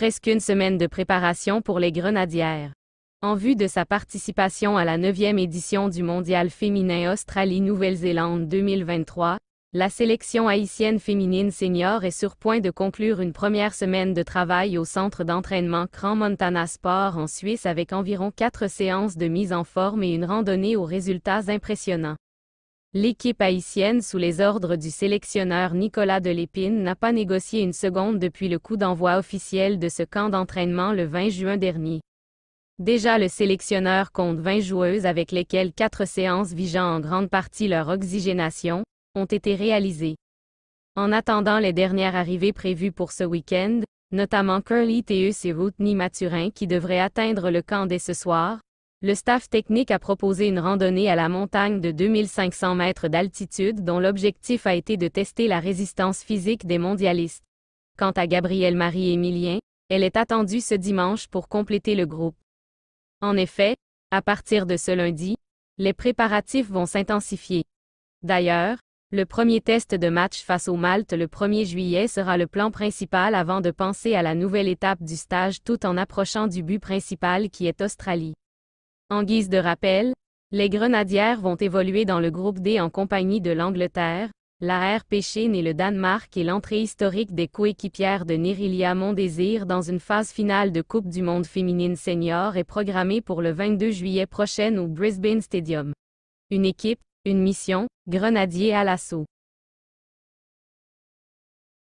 presque une semaine de préparation pour les Grenadières. En vue de sa participation à la 9e édition du Mondial féminin Australie-Nouvelle-Zélande 2023, la sélection haïtienne féminine senior est sur point de conclure une première semaine de travail au centre d'entraînement Grand Montana Sport en Suisse avec environ quatre séances de mise en forme et une randonnée aux résultats impressionnants. L'équipe haïtienne sous les ordres du sélectionneur Nicolas Delépine n'a pas négocié une seconde depuis le coup d'envoi officiel de ce camp d'entraînement le 20 juin dernier. Déjà le sélectionneur compte 20 joueuses avec lesquelles quatre séances vigeant en grande partie leur oxygénation ont été réalisées. En attendant les dernières arrivées prévues pour ce week-end, notamment Curly Teus et Routney Maturin qui devraient atteindre le camp dès ce soir, le staff technique a proposé une randonnée à la montagne de 2500 mètres d'altitude dont l'objectif a été de tester la résistance physique des mondialistes. Quant à Gabrielle Marie Émilien, elle est attendue ce dimanche pour compléter le groupe. En effet, à partir de ce lundi, les préparatifs vont s'intensifier. D'ailleurs, le premier test de match face au Malte le 1er juillet sera le plan principal avant de penser à la nouvelle étape du stage tout en approchant du but principal qui est Australie. En guise de rappel, les Grenadières vont évoluer dans le groupe D en compagnie de l'Angleterre, la RP et le Danemark et l'entrée historique des coéquipières de Nerilia Mondésir dans une phase finale de Coupe du monde féminine senior est programmée pour le 22 juillet prochain au Brisbane Stadium. Une équipe, une mission, Grenadiers à l'assaut.